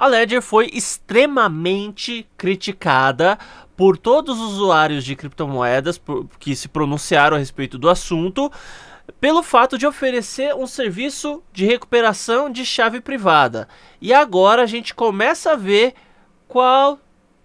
A Ledger foi extremamente criticada por todos os usuários de criptomoedas que se pronunciaram a respeito do assunto, pelo fato de oferecer um serviço de recuperação de chave privada. E agora a gente começa a ver qual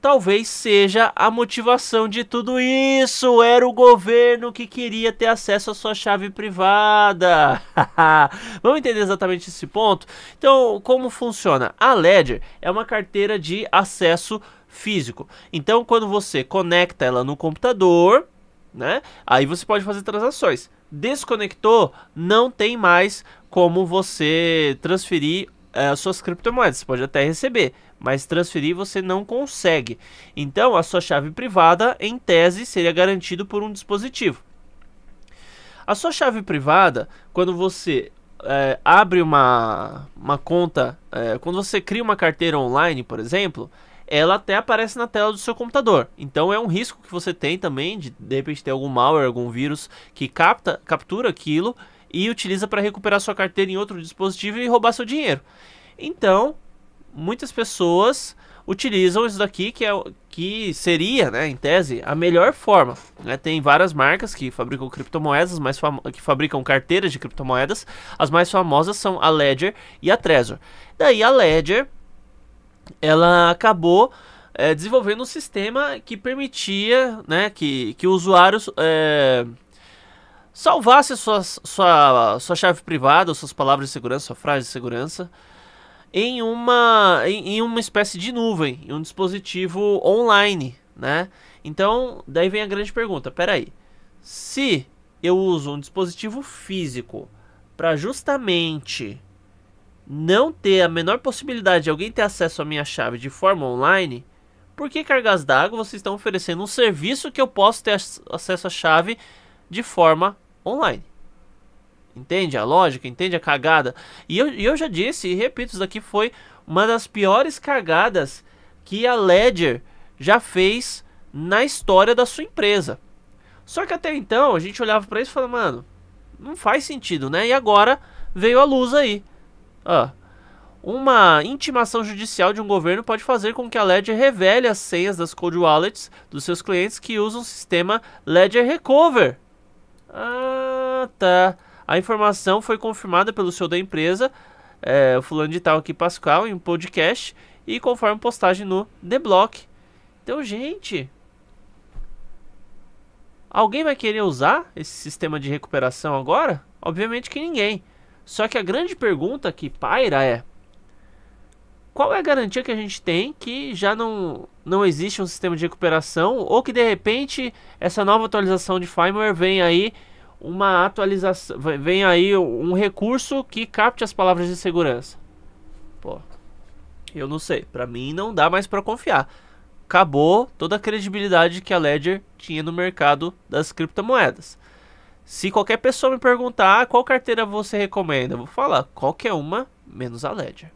talvez seja a motivação de tudo isso. Era o governo que queria ter acesso à sua chave privada. Vamos entender exatamente esse ponto? Então, como funciona? A Ledger é uma carteira de acesso físico. Então, quando você conecta ela no computador, né? Aí você pode fazer transações. Desconectou, não tem mais como você transferir é, as suas criptomoedas. Você pode até receber, mas transferir você não consegue. Então, a sua chave privada, em tese, seria garantido por um dispositivo. A sua chave privada, quando você é, abre uma, uma conta, é, quando você cria uma carteira online, por exemplo, ela até aparece na tela do seu computador. Então é um risco que você tem também de de repente ter algum malware, algum vírus que capta, captura aquilo e utiliza para recuperar sua carteira em outro dispositivo e roubar seu dinheiro. Então, muitas pessoas utilizam isso daqui que é que seria, né, em tese, a melhor forma. Né? Tem várias marcas que fabricam criptomoedas, mais que fabricam carteiras de criptomoedas. As mais famosas são a Ledger e a Trezor. Daí a Ledger, ela acabou é, desenvolvendo um sistema que permitia, né, que que usuários é, salvasse sua sua, sua chave privada, suas palavras de segurança, sua frase de segurança, em uma, em, em uma espécie de nuvem, em um dispositivo online, né? Então, daí vem a grande pergunta, peraí, se eu uso um dispositivo físico para justamente não ter a menor possibilidade de alguém ter acesso à minha chave de forma online, por que cargas d'água vocês estão oferecendo um serviço que eu posso ter acesso à chave de forma online. Entende a lógica? Entende a cagada? E eu, eu já disse e repito, isso daqui foi uma das piores cagadas que a Ledger já fez na história da sua empresa. Só que até então a gente olhava para isso e falava, mano, não faz sentido, né? E agora veio a luz aí. Ah, uma intimação judicial de um governo pode fazer com que a Ledger revele as senhas das Code wallets dos seus clientes que usam o sistema Ledger Recover. Ah, tá. A informação foi confirmada pelo CEO da empresa, é, o fulano de tal aqui, Pascoal, em um podcast e conforme postagem no The Block. Então, gente, alguém vai querer usar esse sistema de recuperação agora? Obviamente que ninguém. Só que a grande pergunta que paira é: qual é a garantia que a gente tem que já não não existe um sistema de recuperação ou que de repente essa nova atualização de firmware vem aí uma atualização, vem aí um recurso que capte as palavras de segurança. Pô, eu não sei, para mim não dá mais para confiar. Acabou toda a credibilidade que a Ledger tinha no mercado das criptomoedas. Se qualquer pessoa me perguntar ah, qual carteira você recomenda, eu vou falar qualquer uma menos a Ledger.